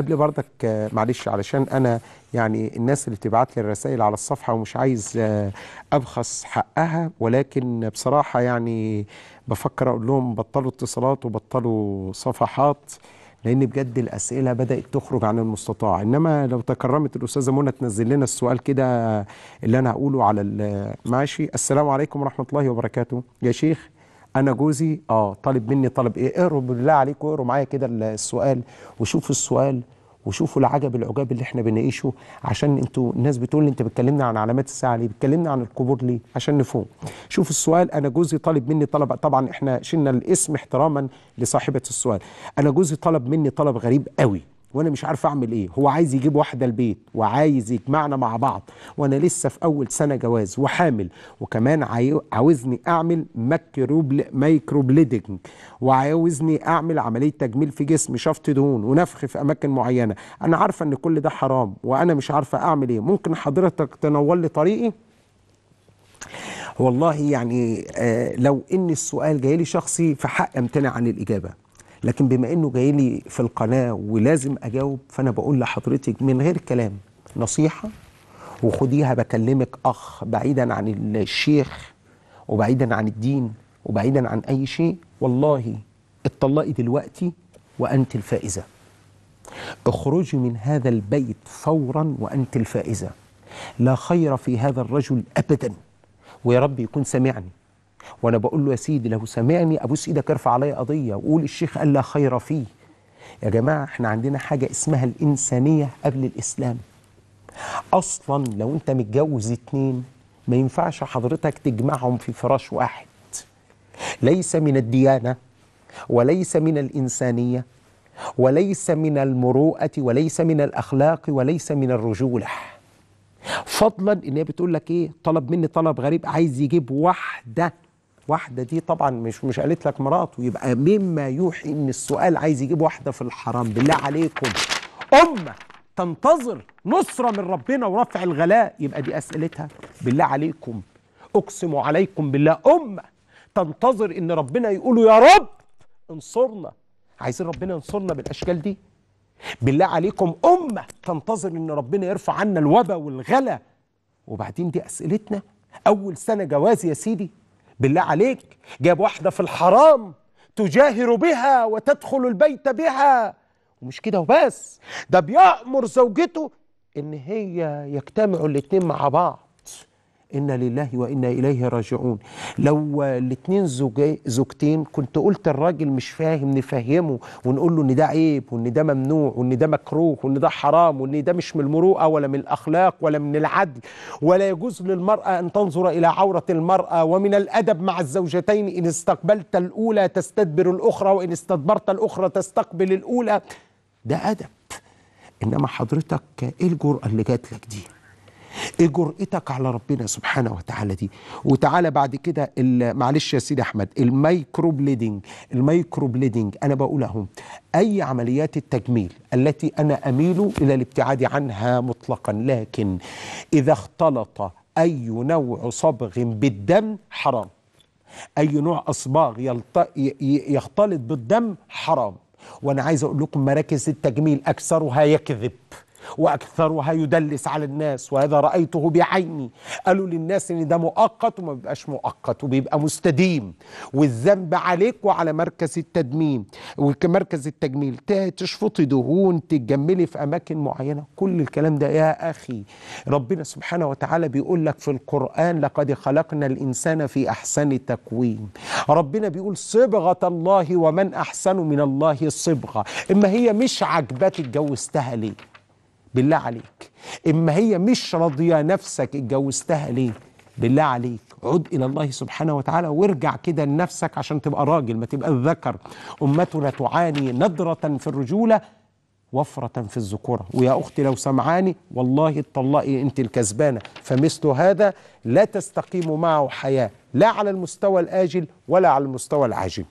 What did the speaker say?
قبل بردك آه، معلش علشان انا يعني الناس اللي بتبعت لي الرسائل على الصفحه ومش عايز آه، ابخس حقها ولكن بصراحه يعني بفكر اقول لهم بطلوا اتصالات وبطلوا صفحات لان بجد الاسئله بدات تخرج عن المستطاع انما لو تكرمت الاستاذه منى تنزل لنا السؤال كده اللي انا هقوله على ماشي السلام عليكم ورحمه الله وبركاته يا شيخ انا جوزي اه طالب مني طلب ايه اقروا بالله عليكم اقروا معايا كده السؤال وشوفوا السؤال وشوفوا العجب العجاب اللي احنا بنعيشه عشان انتوا الناس بتقول لي انت بتكلمنا عن علامات الساعه ليه؟ بتكلمنا عن القبور ليه؟ عشان نفهم. شوف السؤال انا جوزي طالب مني طلب طبعا احنا شلنا الاسم احتراما لصاحبه السؤال. انا جوزي طلب مني طلب غريب قوي وانا مش عارف اعمل ايه هو عايز يجيب واحده البيت وعايز يجمعنا مع بعض وانا لسه في اول سنه جواز وحامل وكمان عاوزني اعمل مايكروبل مايكروبليدنج وعاوزني اعمل عمليه تجميل في جسم شفط دهون ونفخ في اماكن معينه انا عارفه ان كل ده حرام وانا مش عارفه اعمل ايه ممكن حضرتك تنور لي طريقي والله يعني آه، لو ان السؤال جاي لي شخصي فحق امتنع عن الاجابه لكن بما انه جاي لي في القناه ولازم اجاوب فانا بقول لحضرتك من غير كلام نصيحه وخديها بكلمك اخ بعيدا عن الشيخ وبعيدا عن الدين وبعيدا عن اي شيء والله اتطلقي دلوقتي وانت الفائزه اخرجي من هذا البيت فورا وانت الفائزه لا خير في هذا الرجل ابدا ويا رب يكون سمعني وانا بقول له يا سيدي لو سمعني ابوس ايدك ارفع عليا قضيه وقول الشيخ قال لا خير فيه يا جماعه احنا عندنا حاجه اسمها الانسانيه قبل الاسلام اصلا لو انت متجوز اتنين ما ينفعش حضرتك تجمعهم في فراش واحد ليس من الديانه وليس من الانسانيه وليس من المروءه وليس من الاخلاق وليس من الرجوله فضلا ان هي بتقول لك ايه طلب مني طلب غريب عايز يجيب واحده واحده دي طبعا مش مش قالت لك مراته يبقى مما يوحي ان السؤال عايز يجيب واحده في الحرام بالله عليكم امه تنتظر نصره من ربنا ورفع الغلاء يبقى دي اسئلتها بالله عليكم اقسم عليكم بالله امه تنتظر ان ربنا يقولوا يا رب انصرنا عايزين ربنا ينصرنا بالاشكال دي بالله عليكم امه تنتظر ان ربنا يرفع عنا الوبا والغلا وبعدين دي اسئلتنا اول سنه جواز يا سيدي بالله عليك جاب واحدة في الحرام تجاهر بها وتدخل البيت بها ومش كده وبس ده بيأمر زوجته إن هي يجتمعوا الاتنين مع بعض إنا لله وإنا إليه راجعون لو الاتنين زوجتين كنت قلت الراجل مش فاهم نفهمه ونقول له إن ده عيب وإن ده ممنوع وإن ده مكروه وإن ده حرام وإن ده مش من المروءة ولا من الأخلاق ولا من العدل ولا يجوز للمرأة أن تنظر إلى عورة المرأة ومن الأدب مع الزوجتين إن استقبلت الأولى تستدبر الأخرى وإن استدبرت الأخرى تستقبل الأولى ده أدب إنما حضرتك إيه الجرأة اللي جات لك دي؟ ايه جرأتك على ربنا سبحانه وتعالى دي وتعالى بعد كده معلش يا سيدي احمد المايكرو بليدنج المايكرو بليدنج انا بقول اهو اي عمليات التجميل التي انا اميل الى الابتعاد عنها مطلقا لكن اذا اختلط اي نوع صبغ بالدم حرام اي نوع اصباغ يختلط بالدم حرام وانا عايز اقول لكم مراكز التجميل اكثرها يكذب واكثرها يدلس على الناس وهذا رايته بعيني قالوا للناس ان ده مؤقت وما بيبقاش مؤقت وبيبقى مستديم والذنب عليك وعلى مركز التدميم ومركز التجميل تشفطي دهون تتجملي في اماكن معينه كل الكلام ده يا اخي ربنا سبحانه وتعالى بيقول لك في القران لقد خلقنا الانسان في احسن تقويم ربنا بيقول صبغه الله ومن احسن من الله صبغه اما هي مش عجبات اتجوزتها ليه بالله عليك إما هي مش راضية نفسك اتجوزتها ليه بالله عليك عد إلى الله سبحانه وتعالى وارجع كده لنفسك عشان تبقى راجل ما تبقى الذكر أمتنا تعاني ندرة في الرجولة وفرة في الذكورة ويا أختي لو سمعاني والله اطلقي أنت الكسبانة فمثل هذا لا تستقيم معه حياة لا على المستوى الآجل ولا على المستوى العاجل